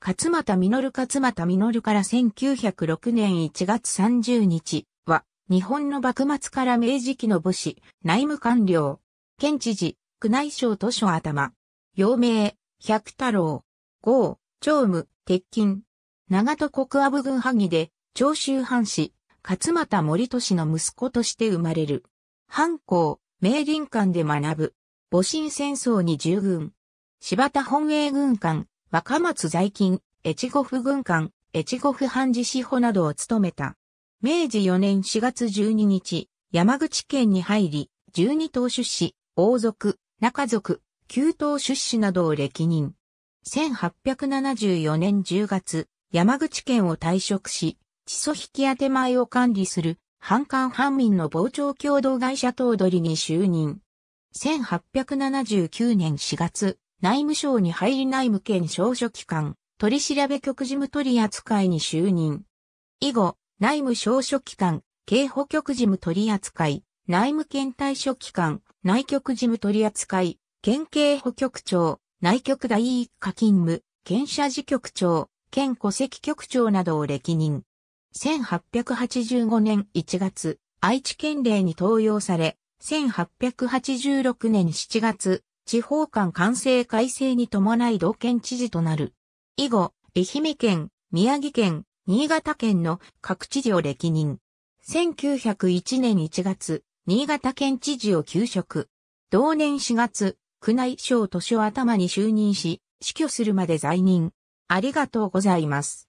勝又実勝又実から1906年1月30日は、日本の幕末から明治期の武士、内務官僚、県知事、宮内省図書頭、陽明、百太郎、豪、長武、鉄筋、長戸国阿部軍萩で、長州藩士、勝又森利の息子として生まれる。藩校、明林館で学ぶ。戊辰戦争に従軍。柴田本営軍艦、若松在勤、越後府軍艦、越後府藩寺司法などを務めた。明治4年4月12日、山口県に入り、十二島出資、王族、中族、旧島出資などを歴任。1874年10月、山口県を退職し、地租引き当て前を管理する、藩官藩民の傍聴共同会社頭取に就任。1879年4月、内務省に入り内務兼少書機関、取調局事務取扱いに就任。以後、内務省書機関、警保局事務取扱い、内務検対書機関、内局事務取扱い、県警保局長、内局第一課勤務、県社事局長、県戸籍局長などを歴任。1885年1月、愛知県令に登用され、1886年7月、地方間完成改正に伴い同県知事となる。以後、愛媛県、宮城県、新潟県の各知事を歴任。1901年1月、新潟県知事を休職。同年4月、宮内省都市を頭に就任し、死去するまで在任。ありがとうございます。